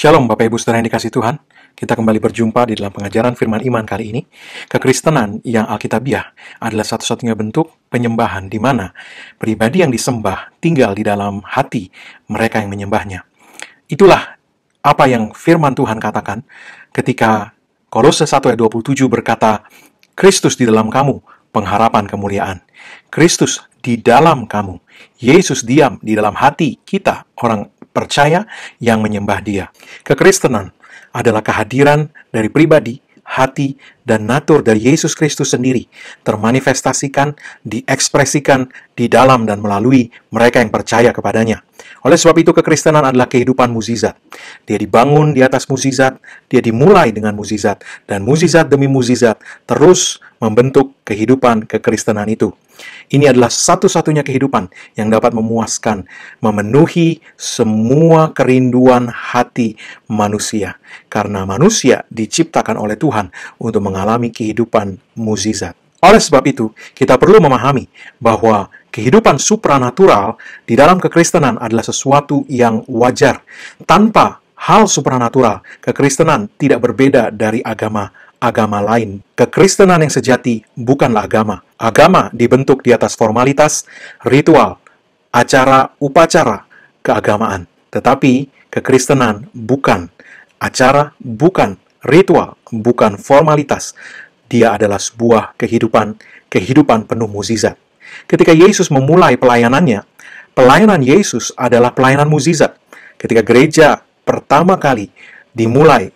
Shalom Bapak Ibu Saudara yang dikasih Tuhan. Kita kembali berjumpa di dalam pengajaran firman iman kali ini. Kekristenan yang alkitabiah adalah satu-satunya bentuk penyembahan di mana pribadi yang disembah tinggal di dalam hati mereka yang menyembahnya. Itulah apa yang firman Tuhan katakan ketika Kolose 1 ayat 27 berkata, Kristus di dalam kamu, pengharapan kemuliaan. Kristus di dalam kamu. Yesus diam di dalam hati kita, orang percaya yang menyembah Dia. Kekristenan adalah kehadiran dari pribadi, hati, dan natur dari Yesus Kristus sendiri termanifestasikan, diekspresikan di dalam dan melalui mereka yang percaya kepadanya. Oleh sebab itu kekristenan adalah kehidupan muzizat. Dia dibangun di atas muzizat, dia dimulai dengan muzizat, dan muzizat demi muzizat terus membentuk kehidupan kekristenan itu. Ini adalah satu-satunya kehidupan yang dapat memuaskan, memenuhi semua kerinduan hati manusia. Karena manusia diciptakan oleh Tuhan untuk mengalami kehidupan muzizat. Oleh sebab itu, kita perlu memahami bahwa kehidupan supranatural di dalam kekristenan adalah sesuatu yang wajar. Tanpa hal supranatural, kekristenan tidak berbeda dari agama agama lain. Kekristenan yang sejati bukanlah agama. Agama dibentuk di atas formalitas, ritual, acara, upacara, keagamaan. Tetapi kekristenan bukan acara, bukan ritual, bukan formalitas. Dia adalah sebuah kehidupan, kehidupan penuh mukjizat. Ketika Yesus memulai pelayanannya, pelayanan Yesus adalah pelayanan mukjizat. Ketika gereja pertama kali dimulai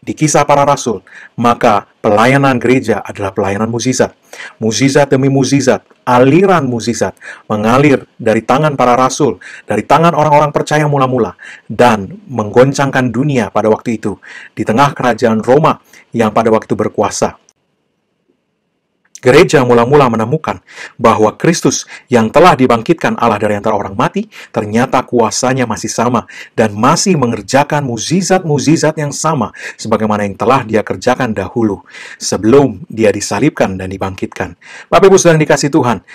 di kisah para rasul, maka pelayanan gereja adalah pelayanan mukjizat. Mukjizat demi mukjizat, aliran mukjizat mengalir dari tangan para rasul, dari tangan orang-orang percaya mula-mula dan menggoncangkan dunia pada waktu itu di tengah kerajaan Roma yang pada waktu berkuasa. Gereja mula-mula menemukan bahwa Kristus yang telah dibangkitkan Allah dari antara orang mati, ternyata kuasanya masih sama dan masih mengerjakan muzizat-muzizat yang sama sebagaimana yang telah dia kerjakan dahulu sebelum dia disalibkan dan dibangkitkan. Bapak Ibu sedang dikasih Tuhan,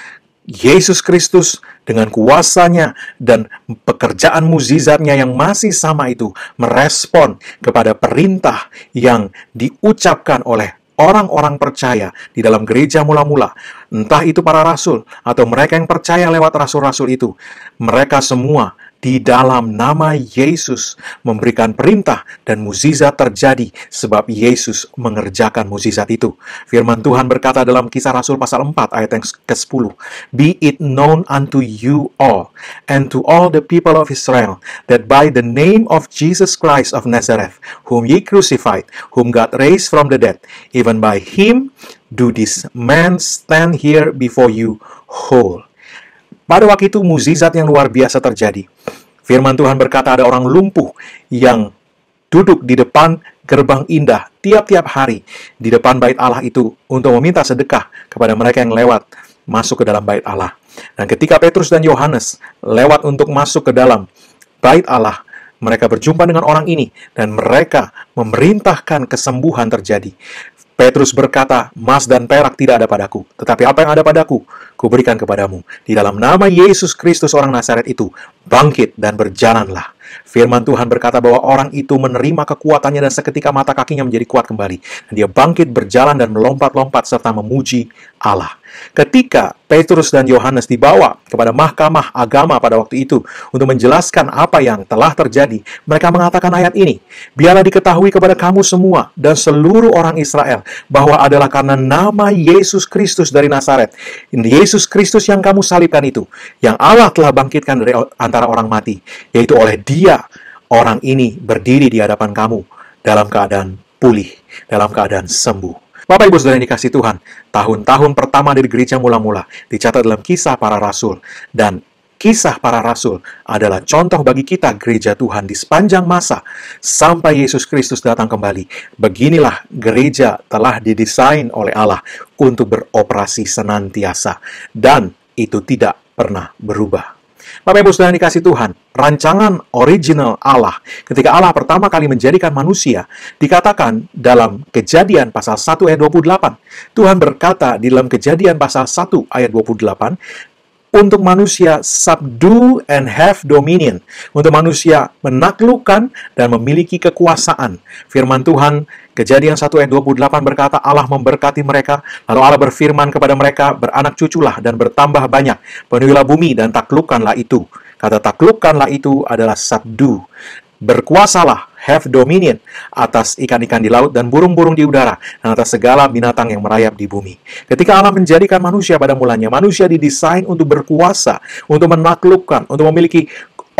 Yesus Kristus dengan kuasanya dan pekerjaan muzizatnya yang masih sama itu merespon kepada perintah yang diucapkan oleh orang-orang percaya di dalam gereja mula-mula, entah itu para rasul atau mereka yang percaya lewat rasul-rasul itu, mereka semua di dalam nama Yesus memberikan perintah dan mukjizat terjadi sebab Yesus mengerjakan mukjizat itu. Firman Tuhan berkata dalam Kisah Rasul pasal 4 ayat yang ke-10, "Be it known unto you all and to all the people of Israel that by the name of Jesus Christ of Nazareth, whom ye crucified, whom God raised from the dead, even by him do this man stand here before you whole." Pada waktu itu muzizat yang luar biasa terjadi. Firman Tuhan berkata ada orang lumpuh yang duduk di depan gerbang indah tiap-tiap hari di depan bait Allah itu untuk meminta sedekah kepada mereka yang lewat masuk ke dalam bait Allah. Dan ketika Petrus dan Yohanes lewat untuk masuk ke dalam bait Allah, mereka berjumpa dengan orang ini dan mereka memerintahkan kesembuhan terjadi. Petrus berkata, emas dan perak tidak ada padaku, tetapi apa yang ada padaku, kuberikan kepadamu. Di dalam nama Yesus Kristus orang Nazaret itu, bangkit dan berjalanlah. Firman Tuhan berkata bahwa orang itu menerima kekuatannya dan seketika mata kakinya menjadi kuat kembali. Dan dia bangkit, berjalan, dan melompat-lompat serta memuji Allah. Ketika Petrus dan Yohanes dibawa kepada mahkamah agama pada waktu itu untuk menjelaskan apa yang telah terjadi, mereka mengatakan ayat ini, biarlah diketahui kepada kamu semua dan seluruh orang Israel bahwa adalah karena nama Yesus Kristus dari Nazaret, Yesus Kristus yang kamu salibkan itu, yang Allah telah bangkitkan dari antara orang mati, yaitu oleh dia orang ini berdiri di hadapan kamu dalam keadaan pulih, dalam keadaan sembuh. Bapak Ibu Saudara yang dikasih Tuhan, tahun-tahun pertama dari gereja mula-mula dicatat dalam kisah para rasul. Dan kisah para rasul adalah contoh bagi kita gereja Tuhan di sepanjang masa sampai Yesus Kristus datang kembali. Beginilah gereja telah didesain oleh Allah untuk beroperasi senantiasa dan itu tidak pernah berubah. Bapak Ibu Saudara dikasih Tuhan, rancangan original Allah ketika Allah pertama kali menjadikan manusia dikatakan dalam Kejadian pasal 1 ayat 28. Tuhan berkata di dalam Kejadian pasal 1 ayat 28, untuk manusia subdue and have dominion. Untuk manusia menaklukkan dan memiliki kekuasaan. Firman Tuhan Kejadian 1 ayat 28 berkata Allah memberkati mereka, lalu Allah berfirman kepada mereka, beranak cuculah dan bertambah banyak, penuhilah bumi dan taklukkanlah itu. Kata taklukkanlah itu adalah sabdu. Berkuasalah, have dominion, atas ikan-ikan di laut dan burung-burung di udara, dan atas segala binatang yang merayap di bumi. Ketika Allah menjadikan manusia pada mulanya, manusia didesain untuk berkuasa, untuk menaklukkan, untuk memiliki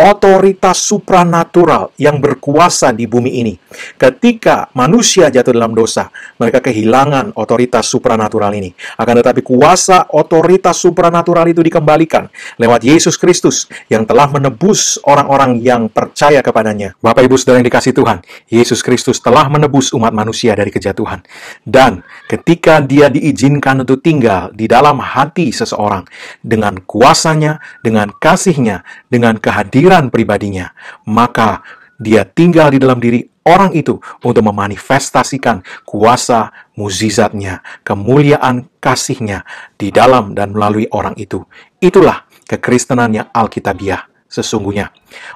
otoritas supranatural yang berkuasa di bumi ini. Ketika manusia jatuh dalam dosa, mereka kehilangan otoritas supranatural ini. Akan tetapi kuasa otoritas supranatural itu dikembalikan lewat Yesus Kristus yang telah menebus orang-orang yang percaya kepadanya. Bapak Ibu Saudara yang dikasih Tuhan, Yesus Kristus telah menebus umat manusia dari kejatuhan. Dan ketika dia diizinkan untuk tinggal di dalam hati seseorang dengan kuasanya, dengan kasihnya, dengan kehadiran pikiran pribadinya, maka dia tinggal di dalam diri orang itu untuk memanifestasikan kuasa muzizatnya, kemuliaan kasihnya di dalam dan melalui orang itu. Itulah kekristenan yang Alkitabiah sesungguhnya.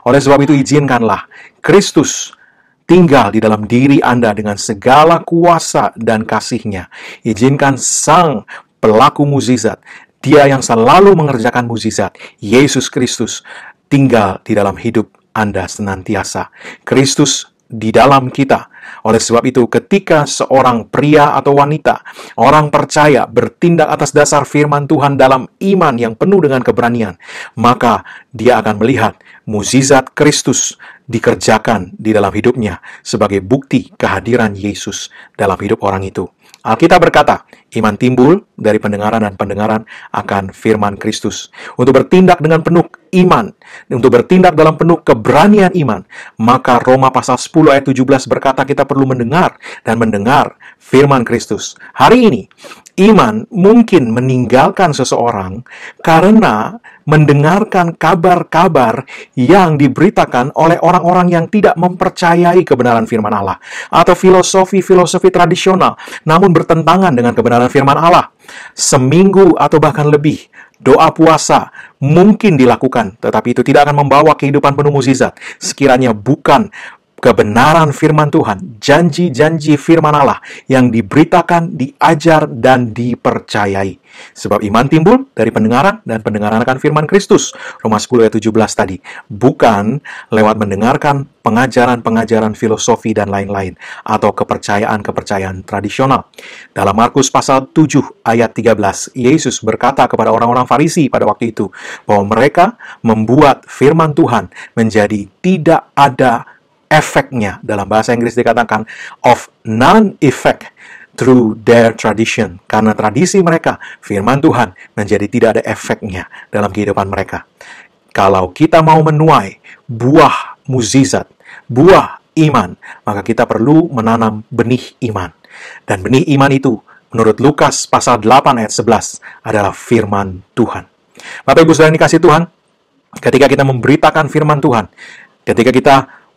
Oleh sebab itu izinkanlah Kristus tinggal di dalam diri Anda dengan segala kuasa dan kasihnya. Izinkan sang pelaku muzizat dia yang selalu mengerjakan muzizat Yesus Kristus, tinggal di dalam hidup Anda senantiasa. Kristus di dalam kita. Oleh sebab itu, ketika seorang pria atau wanita, orang percaya bertindak atas dasar firman Tuhan dalam iman yang penuh dengan keberanian, maka dia akan melihat mukjizat Kristus dikerjakan di dalam hidupnya sebagai bukti kehadiran Yesus dalam hidup orang itu. Alkitab berkata, iman timbul dari pendengaran dan pendengaran akan firman Kristus. Untuk bertindak dengan penuh iman, untuk bertindak dalam penuh keberanian iman, maka Roma pasal 10 ayat 17 berkata kita perlu mendengar dan mendengar firman Kristus. Hari ini, iman mungkin meninggalkan seseorang karena mendengarkan kabar-kabar yang diberitakan oleh orang-orang yang tidak mempercayai kebenaran firman Allah atau filosofi-filosofi tradisional. Nah, namun bertentangan dengan kebenaran firman Allah. Seminggu atau bahkan lebih, doa puasa mungkin dilakukan, tetapi itu tidak akan membawa kehidupan penuh mukjizat. Sekiranya bukan kebenaran firman Tuhan, janji-janji firman Allah yang diberitakan, diajar, dan dipercayai. Sebab iman timbul dari pendengaran dan pendengaran akan firman Kristus. Roma 10 ayat 17 tadi. Bukan lewat mendengarkan pengajaran-pengajaran filosofi dan lain-lain atau kepercayaan-kepercayaan tradisional. Dalam Markus pasal 7 ayat 13, Yesus berkata kepada orang-orang Farisi pada waktu itu bahwa mereka membuat firman Tuhan menjadi tidak ada efeknya. Dalam bahasa Inggris dikatakan of none effect through their tradition. Karena tradisi mereka, firman Tuhan menjadi tidak ada efeknya dalam kehidupan mereka. Kalau kita mau menuai buah muzizat, buah iman, maka kita perlu menanam benih iman. Dan benih iman itu, menurut Lukas pasal 8 ayat 11, adalah firman Tuhan. Bapak Ibu Saudara dikasih Tuhan, ketika kita memberitakan firman Tuhan, ketika kita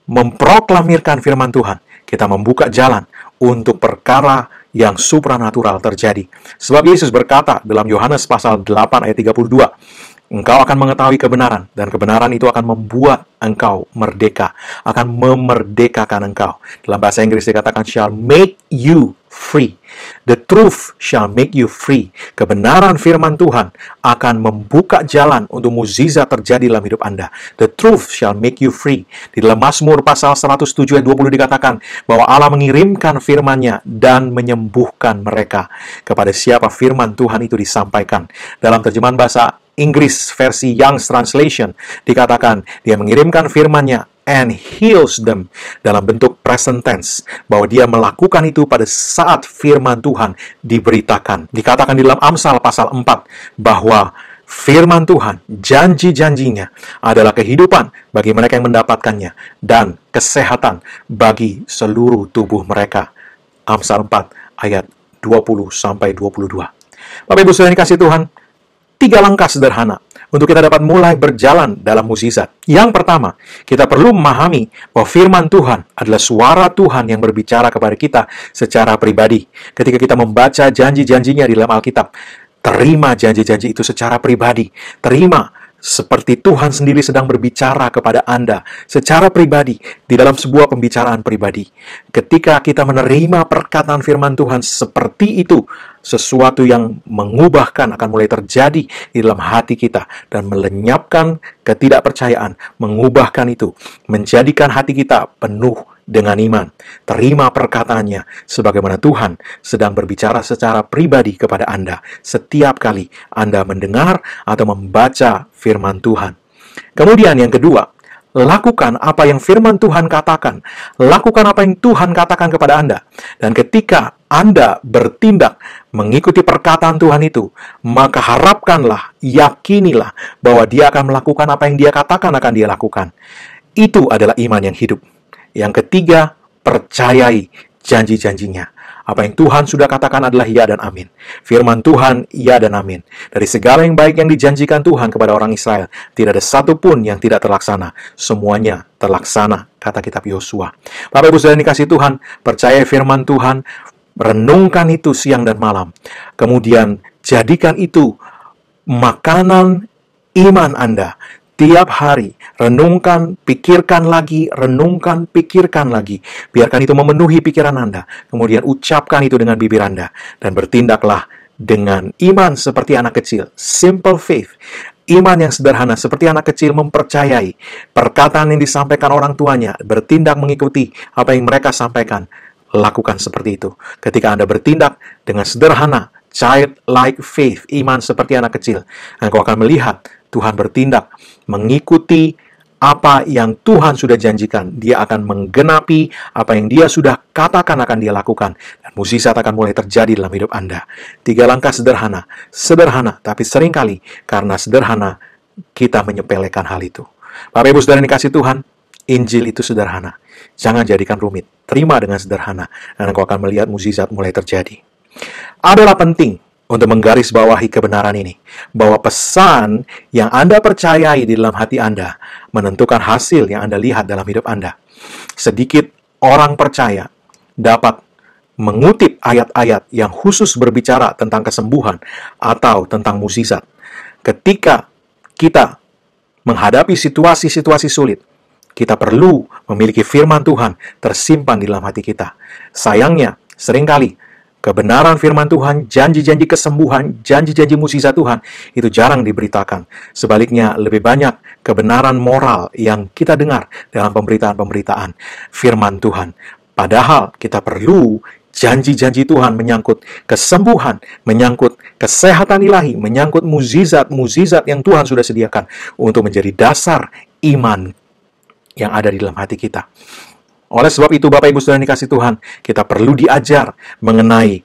memproklamirkan firman Tuhan, kita membuka jalan untuk perkara yang supranatural terjadi. Sebab Yesus berkata dalam Yohanes pasal 8 ayat 32, Engkau akan mengetahui kebenaran, dan kebenaran itu akan membuat engkau merdeka, akan memerdekakan engkau. Dalam bahasa Inggris dikatakan, shall make you free. The truth shall make you free. Kebenaran firman Tuhan akan membuka jalan untuk mukjizat terjadi dalam hidup Anda. The truth shall make you free. Di dalam Mazmur pasal 107 ayat 20 dikatakan bahwa Allah mengirimkan firman-Nya dan menyembuhkan mereka. Kepada siapa firman Tuhan itu disampaikan. Dalam terjemahan bahasa Inggris versi Young's Translation dikatakan dia mengirimkan firman-Nya and heals them dalam bentuk present tense bahwa dia melakukan itu pada saat firman Tuhan diberitakan. Dikatakan di dalam Amsal pasal 4 bahwa firman Tuhan, janji-janjinya adalah kehidupan bagi mereka yang mendapatkannya dan kesehatan bagi seluruh tubuh mereka. Amsal 4 ayat 20 sampai 22. Bapak Ibu sudah dikasih Tuhan, tiga langkah sederhana untuk kita dapat mulai berjalan dalam mukjizat. Yang pertama, kita perlu memahami bahwa firman Tuhan adalah suara Tuhan yang berbicara kepada kita secara pribadi. Ketika kita membaca janji-janjinya di dalam Alkitab, terima janji-janji itu secara pribadi. Terima seperti Tuhan sendiri sedang berbicara kepada Anda secara pribadi di dalam sebuah pembicaraan pribadi. Ketika kita menerima perkataan firman Tuhan seperti itu, sesuatu yang mengubahkan akan mulai terjadi di dalam hati kita dan melenyapkan ketidakpercayaan, mengubahkan itu, menjadikan hati kita penuh dengan iman. Terima perkataannya sebagaimana Tuhan sedang berbicara secara pribadi kepada Anda setiap kali Anda mendengar atau membaca firman Tuhan. Kemudian yang kedua, lakukan apa yang firman Tuhan katakan. Lakukan apa yang Tuhan katakan kepada Anda. Dan ketika anda bertindak mengikuti perkataan Tuhan itu, maka harapkanlah, yakinilah bahwa Dia akan melakukan apa yang Dia katakan akan Dia lakukan. Itu adalah iman yang hidup. Yang ketiga, percayai janji-janjinya. Apa yang Tuhan sudah katakan adalah ya dan amin. Firman Tuhan, ya dan amin. Dari segala yang baik yang dijanjikan Tuhan kepada orang Israel, tidak ada satu pun yang tidak terlaksana. Semuanya terlaksana, kata kitab Yosua. Bapak Ibu sudah dikasih Tuhan, percaya firman Tuhan, Renungkan itu siang dan malam. Kemudian jadikan itu makanan iman Anda. Tiap hari, renungkan, pikirkan lagi, renungkan, pikirkan lagi. Biarkan itu memenuhi pikiran Anda. Kemudian ucapkan itu dengan bibir Anda. Dan bertindaklah dengan iman seperti anak kecil. Simple faith. Iman yang sederhana seperti anak kecil mempercayai perkataan yang disampaikan orang tuanya, bertindak mengikuti apa yang mereka sampaikan lakukan seperti itu. Ketika Anda bertindak dengan sederhana, child like faith, iman seperti anak kecil, engkau akan melihat Tuhan bertindak mengikuti apa yang Tuhan sudah janjikan. Dia akan menggenapi apa yang dia sudah katakan akan dia lakukan. Dan musisat akan mulai terjadi dalam hidup Anda. Tiga langkah sederhana. Sederhana, tapi seringkali karena sederhana kita menyepelekan hal itu. Bapak Ibu Saudara yang dikasih Tuhan, Injil itu sederhana. Jangan jadikan rumit. Terima dengan sederhana, dan engkau akan melihat mukjizat mulai terjadi. Adalah penting untuk menggarisbawahi kebenaran ini, bahwa pesan yang Anda percayai di dalam hati Anda menentukan hasil yang Anda lihat dalam hidup Anda. Sedikit orang percaya dapat mengutip ayat-ayat yang khusus berbicara tentang kesembuhan atau tentang mukjizat. Ketika kita menghadapi situasi-situasi sulit, kita perlu memiliki firman Tuhan tersimpan di dalam hati kita. Sayangnya, seringkali kebenaran firman Tuhan, janji-janji kesembuhan, janji-janji musisa Tuhan, itu jarang diberitakan. Sebaliknya, lebih banyak kebenaran moral yang kita dengar dalam pemberitaan-pemberitaan firman Tuhan. Padahal kita perlu janji-janji Tuhan menyangkut kesembuhan, menyangkut kesehatan ilahi, menyangkut muzizat-muzizat yang Tuhan sudah sediakan untuk menjadi dasar iman yang ada di dalam hati kita. Oleh sebab itu, Bapak Ibu sudah dikasih Tuhan, kita perlu diajar mengenai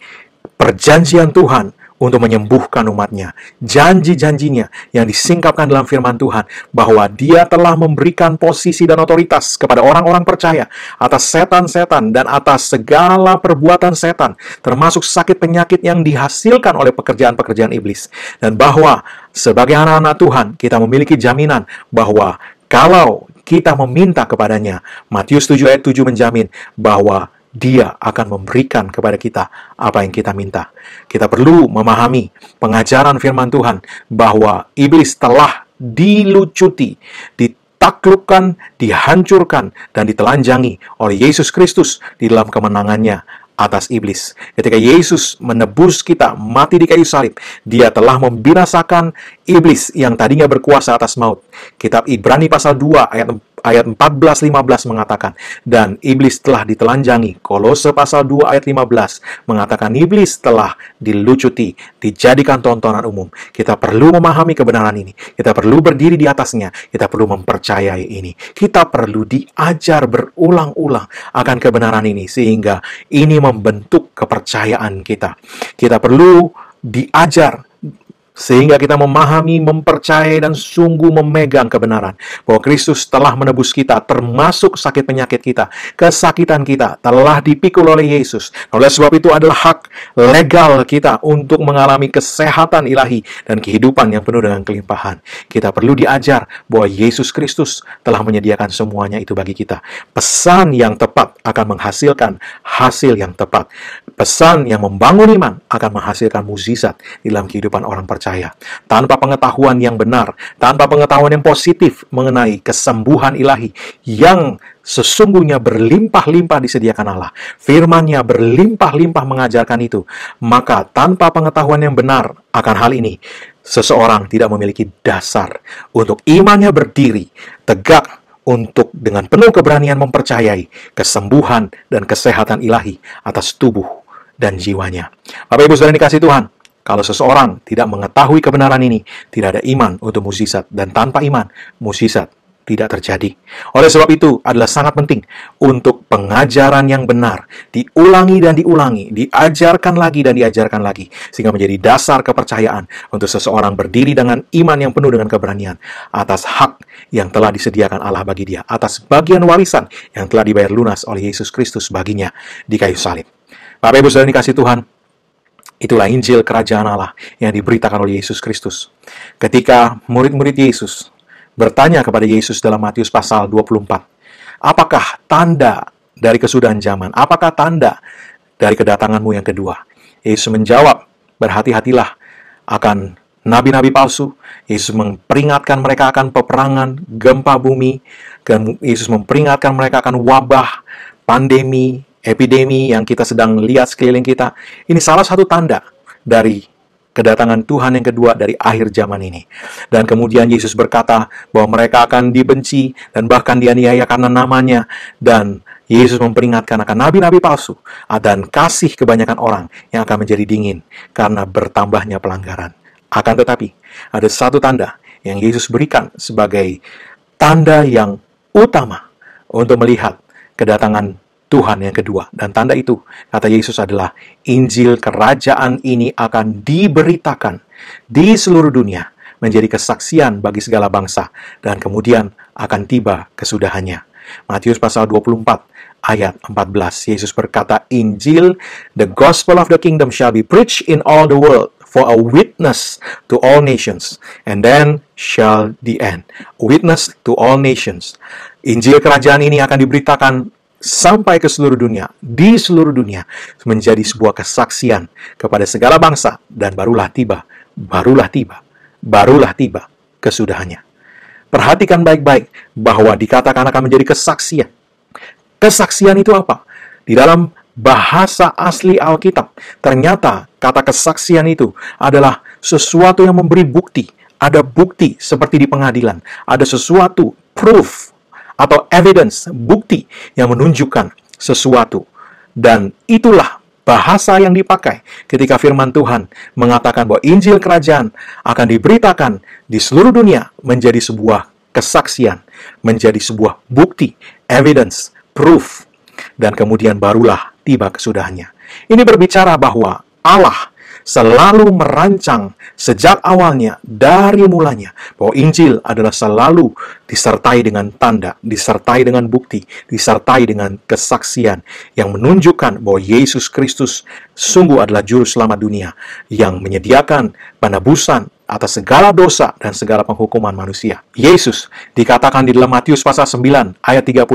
perjanjian Tuhan untuk menyembuhkan umatnya. Janji-janjinya yang disingkapkan dalam firman Tuhan bahwa dia telah memberikan posisi dan otoritas kepada orang-orang percaya atas setan-setan dan atas segala perbuatan setan, termasuk sakit penyakit yang dihasilkan oleh pekerjaan-pekerjaan iblis. Dan bahwa sebagai anak-anak Tuhan, kita memiliki jaminan bahwa kalau kita meminta kepadanya. Matius 7 ayat 7 menjamin bahwa dia akan memberikan kepada kita apa yang kita minta. Kita perlu memahami pengajaran firman Tuhan bahwa iblis telah dilucuti, ditaklukkan, dihancurkan, dan ditelanjangi oleh Yesus Kristus di dalam kemenangannya atas iblis. Ketika Yesus menebus kita mati di kayu salib, dia telah membinasakan iblis yang tadinya berkuasa atas maut. Kitab Ibrani pasal 2 ayat ayat 14-15 mengatakan, Dan iblis telah ditelanjangi. Kolose pasal 2 ayat 15 mengatakan iblis telah dilucuti, dijadikan tontonan umum. Kita perlu memahami kebenaran ini. Kita perlu berdiri di atasnya. Kita perlu mempercayai ini. Kita perlu diajar berulang-ulang akan kebenaran ini. Sehingga ini membentuk kepercayaan kita. Kita perlu diajar sehingga kita memahami, mempercayai, dan sungguh memegang kebenaran bahwa Kristus telah menebus kita, termasuk sakit penyakit kita, kesakitan kita, telah dipikul oleh Yesus. Oleh sebab itu adalah hak legal kita untuk mengalami kesehatan ilahi dan kehidupan yang penuh dengan kelimpahan. Kita perlu diajar bahwa Yesus Kristus telah menyediakan semuanya itu bagi kita. Pesan yang tepat akan menghasilkan hasil yang tepat. Pesan yang membangun iman akan menghasilkan mukjizat dalam kehidupan orang percaya percaya, tanpa pengetahuan yang benar, tanpa pengetahuan yang positif mengenai kesembuhan ilahi yang sesungguhnya berlimpah-limpah disediakan Allah. Firman-Nya berlimpah-limpah mengajarkan itu. Maka tanpa pengetahuan yang benar akan hal ini, seseorang tidak memiliki dasar untuk imannya berdiri tegak untuk dengan penuh keberanian mempercayai kesembuhan dan kesehatan ilahi atas tubuh dan jiwanya. Bapak Ibu saudara dikasih Tuhan, kalau seseorang tidak mengetahui kebenaran ini, tidak ada iman untuk musisat, dan tanpa iman, musisat tidak terjadi. Oleh sebab itu, adalah sangat penting untuk pengajaran yang benar diulangi dan diulangi, diajarkan lagi dan diajarkan lagi, sehingga menjadi dasar kepercayaan untuk seseorang berdiri dengan iman yang penuh dengan keberanian atas hak yang telah disediakan Allah bagi dia, atas bagian warisan yang telah dibayar lunas oleh Yesus Kristus baginya di kayu salib. Bapak Ibu Saudara dikasih Tuhan, Itulah Injil Kerajaan Allah yang diberitakan oleh Yesus Kristus. Ketika murid-murid Yesus bertanya kepada Yesus dalam Matius pasal 24, apakah tanda dari kesudahan zaman? Apakah tanda dari kedatanganmu yang kedua? Yesus menjawab, berhati-hatilah akan nabi-nabi palsu. Yesus memperingatkan mereka akan peperangan, gempa bumi, Yesus memperingatkan mereka akan wabah, pandemi, epidemi yang kita sedang lihat sekeliling kita, ini salah satu tanda dari kedatangan Tuhan yang kedua dari akhir zaman ini. Dan kemudian Yesus berkata bahwa mereka akan dibenci dan bahkan dianiaya karena namanya. Dan Yesus memperingatkan akan nabi-nabi palsu dan kasih kebanyakan orang yang akan menjadi dingin karena bertambahnya pelanggaran. Akan tetapi, ada satu tanda yang Yesus berikan sebagai tanda yang utama untuk melihat kedatangan Tuhan yang kedua. Dan tanda itu, kata Yesus adalah, Injil kerajaan ini akan diberitakan di seluruh dunia menjadi kesaksian bagi segala bangsa dan kemudian akan tiba kesudahannya. Matius pasal 24 ayat 14. Yesus berkata, Injil, the gospel of the kingdom shall be preached in all the world for a witness to all nations, and then shall the end. Witness to all nations. Injil kerajaan ini akan diberitakan sampai ke seluruh dunia, di seluruh dunia, menjadi sebuah kesaksian kepada segala bangsa, dan barulah tiba, barulah tiba, barulah tiba kesudahannya. Perhatikan baik-baik bahwa dikatakan akan menjadi kesaksian. Kesaksian itu apa? Di dalam bahasa asli Alkitab, ternyata kata kesaksian itu adalah sesuatu yang memberi bukti. Ada bukti seperti di pengadilan, ada sesuatu proof atau evidence, bukti yang menunjukkan sesuatu. Dan itulah bahasa yang dipakai ketika firman Tuhan mengatakan bahwa Injil Kerajaan akan diberitakan di seluruh dunia menjadi sebuah kesaksian, menjadi sebuah bukti, evidence, proof, dan kemudian barulah tiba kesudahannya. Ini berbicara bahwa Allah selalu merancang sejak awalnya, dari mulanya, bahwa Injil adalah selalu disertai dengan tanda, disertai dengan bukti, disertai dengan kesaksian yang menunjukkan bahwa Yesus Kristus sungguh adalah juru selamat dunia yang menyediakan penebusan atas segala dosa dan segala penghukuman manusia. Yesus dikatakan di dalam Matius pasal 9 ayat 35,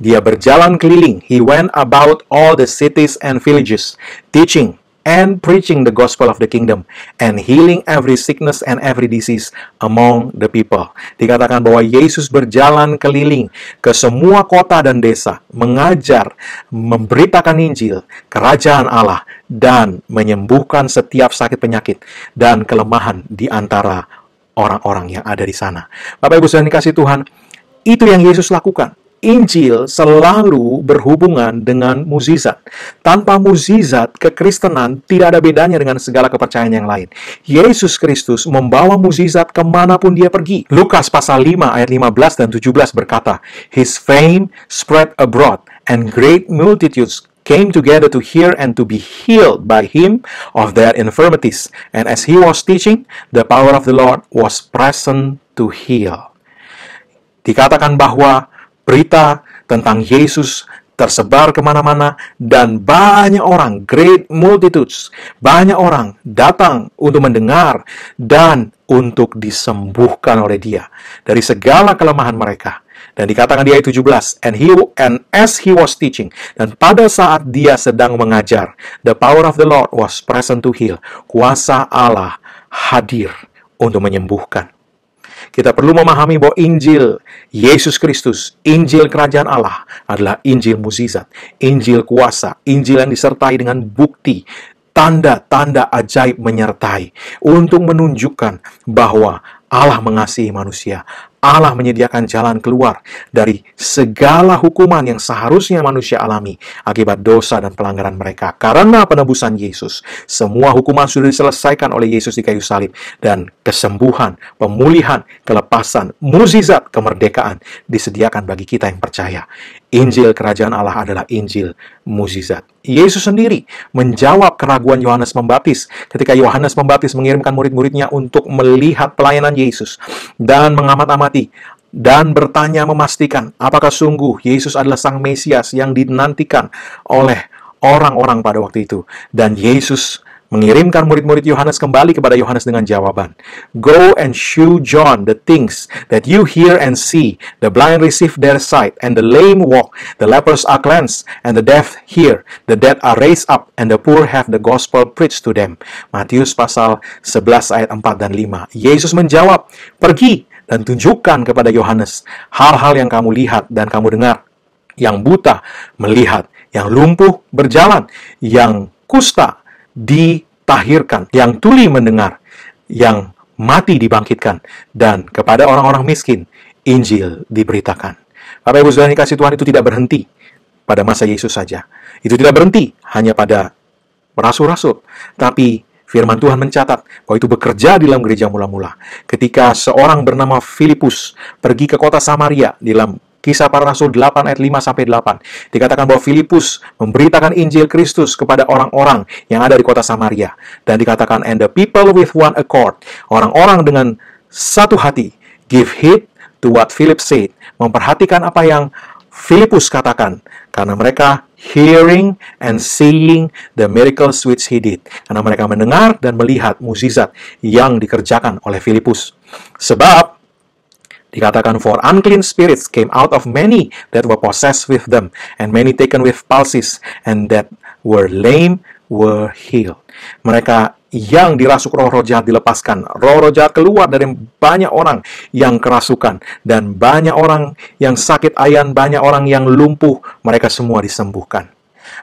dia berjalan keliling, he went about all the cities and villages, teaching and preaching the gospel of the kingdom and healing every sickness and every disease among the people. Dikatakan bahwa Yesus berjalan keliling ke semua kota dan desa, mengajar, memberitakan Injil, kerajaan Allah, dan menyembuhkan setiap sakit penyakit dan kelemahan di antara orang-orang yang ada di sana. Bapak Ibu sudah dikasih Tuhan, itu yang Yesus lakukan. Injil selalu berhubungan dengan mukjizat. Tanpa mukjizat, kekristenan tidak ada bedanya dengan segala kepercayaan yang lain. Yesus Kristus membawa mukjizat kemanapun dia pergi. Lukas pasal 5 ayat 15 dan 17 berkata, His fame spread abroad, and great multitudes came together to hear and to be healed by him of their infirmities. And as he was teaching, the power of the Lord was present to heal. Dikatakan bahwa berita tentang Yesus tersebar kemana-mana, dan banyak orang, great multitudes, banyak orang datang untuk mendengar dan untuk disembuhkan oleh dia dari segala kelemahan mereka. Dan dikatakan di ayat 17, and, he, and as he was teaching, dan pada saat dia sedang mengajar, the power of the Lord was present to heal, kuasa Allah hadir untuk menyembuhkan. Kita perlu memahami bahwa Injil Yesus Kristus, Injil Kerajaan Allah adalah Injil Muzizat, Injil kuasa, Injil yang disertai dengan bukti, tanda-tanda ajaib menyertai untuk menunjukkan bahwa Allah mengasihi manusia, Allah menyediakan jalan keluar dari segala hukuman yang seharusnya manusia alami akibat dosa dan pelanggaran mereka. Karena penebusan Yesus, semua hukuman sudah diselesaikan oleh Yesus di kayu salib dan kesembuhan, pemulihan, kelepasan, muzizat, kemerdekaan disediakan bagi kita yang percaya. Injil kerajaan Allah adalah Injil mukjizat. Yesus sendiri menjawab keraguan Yohanes Pembaptis ketika Yohanes Pembaptis mengirimkan murid-muridnya untuk melihat pelayanan Yesus dan mengamat-amati dan bertanya memastikan apakah sungguh Yesus adalah sang Mesias yang dinantikan oleh orang-orang pada waktu itu. Dan Yesus mengirimkan murid-murid Yohanes kembali kepada Yohanes dengan jawaban, Go and show John the things that you hear and see. The blind receive their sight, and the lame walk. The lepers are cleansed, and the deaf hear. The dead are raised up, and the poor have the gospel preached to them. Matius pasal 11 ayat 4 dan 5. Yesus menjawab, Pergi dan tunjukkan kepada Yohanes hal-hal yang kamu lihat dan kamu dengar. Yang buta melihat, yang lumpuh berjalan, yang kusta ditahirkan, yang tuli mendengar, yang mati dibangkitkan, dan kepada orang-orang miskin Injil diberitakan. Bapak Ibu Saudara kasih Tuhan itu tidak berhenti pada masa Yesus saja. Itu tidak berhenti hanya pada rasul-rasul, tapi Firman Tuhan mencatat bahwa itu bekerja di dalam gereja mula-mula. Ketika seorang bernama Filipus pergi ke kota Samaria di dalam Kisah para Rasul 8 ayat 5 sampai 8. Dikatakan bahwa Filipus memberitakan Injil Kristus kepada orang-orang yang ada di kota Samaria dan dikatakan and the people with one accord, orang-orang dengan satu hati give heed to what Philip said, memperhatikan apa yang Filipus katakan karena mereka hearing and seeing the miracles which he did karena mereka mendengar dan melihat mukjizat yang dikerjakan oleh Filipus. Sebab Dikatakan, For unclean spirits came out of many that were possessed with them, and many taken with palsies, and that were lame were healed. Mereka yang dirasuk roh-roh jahat dilepaskan. Roh-roh jahat keluar dari banyak orang yang kerasukan. Dan banyak orang yang sakit ayan, banyak orang yang lumpuh. Mereka semua disembuhkan.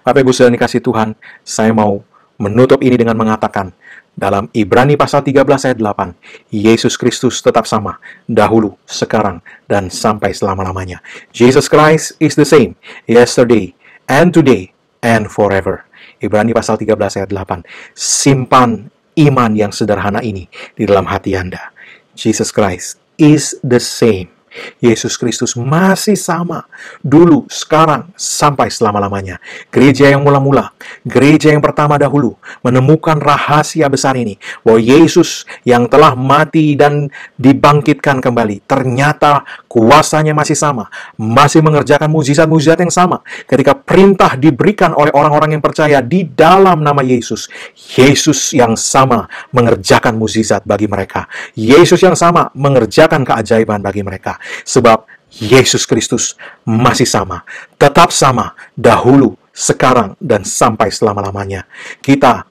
Bapak Ibu sudah dikasih Tuhan, saya mau menutup ini dengan mengatakan, dalam Ibrani pasal 13 ayat 8, Yesus Kristus tetap sama, dahulu, sekarang, dan sampai selama-lamanya. Jesus Christ is the same, yesterday, and today, and forever. Ibrani pasal 13 ayat 8, simpan iman yang sederhana ini di dalam hati Anda. Jesus Christ is the same Yesus Kristus masih sama dulu, sekarang, sampai selama-lamanya. Gereja yang mula-mula, gereja yang pertama dahulu menemukan rahasia besar ini bahwa Yesus yang telah mati dan dibangkitkan kembali ternyata kuasanya masih sama, masih mengerjakan mujizat-mujizat yang sama. Ketika perintah diberikan oleh orang-orang yang percaya di dalam nama Yesus, Yesus yang sama mengerjakan mujizat bagi mereka. Yesus yang sama mengerjakan keajaiban bagi mereka. Sebab Yesus Kristus masih sama, tetap sama, dahulu, sekarang, dan sampai selama-lamanya. Kita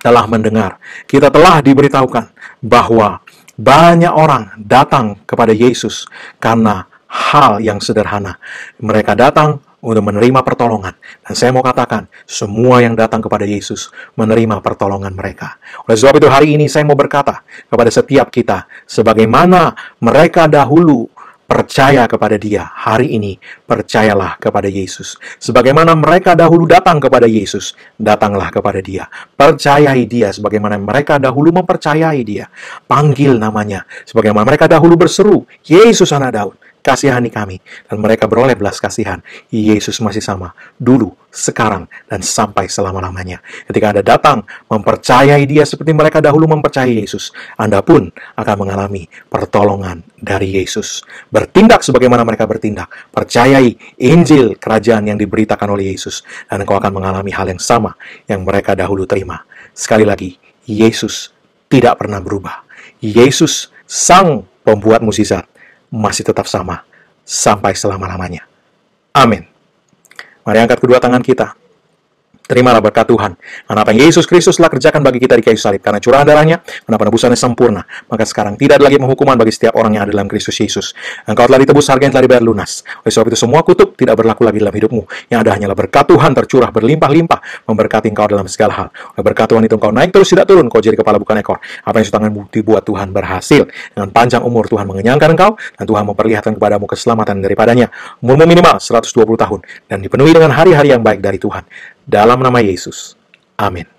telah mendengar, kita telah diberitahukan bahwa banyak orang datang kepada Yesus karena hal yang sederhana. Mereka datang untuk menerima pertolongan. Dan saya mau katakan, semua yang datang kepada Yesus menerima pertolongan mereka. Oleh sebab itu hari ini saya mau berkata kepada setiap kita, sebagaimana mereka dahulu Percaya kepada dia hari ini, percayalah kepada Yesus. Sebagaimana mereka dahulu datang kepada Yesus, datanglah kepada dia. Percayai dia sebagaimana mereka dahulu mempercayai dia. Panggil namanya, sebagaimana mereka dahulu berseru, Yesus anak Daud kasihani kami. Dan mereka beroleh belas kasihan. Yesus masih sama, dulu, sekarang, dan sampai selama-lamanya. Ketika Anda datang mempercayai dia seperti mereka dahulu mempercayai Yesus, Anda pun akan mengalami pertolongan dari Yesus. Bertindak sebagaimana mereka bertindak. Percayai Injil kerajaan yang diberitakan oleh Yesus. Dan engkau akan mengalami hal yang sama yang mereka dahulu terima. Sekali lagi, Yesus tidak pernah berubah. Yesus, Sang Pembuat Musisat, masih tetap sama sampai selama-lamanya. Amin. Mari angkat kedua tangan kita. Terimalah berkat Tuhan. Karena apa yang Yesus Kristus telah kerjakan bagi kita di kayu salib. Karena curahan darahnya, karena penebusannya sempurna. Maka sekarang tidak ada lagi penghukuman bagi setiap orang yang ada dalam Kristus Yesus. Engkau telah ditebus harga yang telah dibayar lunas. Oleh sebab itu semua kutub tidak berlaku lagi dalam hidupmu. Yang ada hanyalah berkat Tuhan tercurah berlimpah-limpah. Memberkati engkau dalam segala hal. Oleh berkat Tuhan itu engkau naik terus tidak turun. Kau jadi kepala bukan ekor. Apa yang tangan bukti buat Tuhan berhasil. Dengan panjang umur Tuhan mengenyangkan engkau. Dan Tuhan memperlihatkan kepadamu keselamatan daripadanya. Umurmu minimal 120 tahun. Dan dipenuhi dengan hari-hari yang baik dari Tuhan. Dalam nama Yesus. Amin.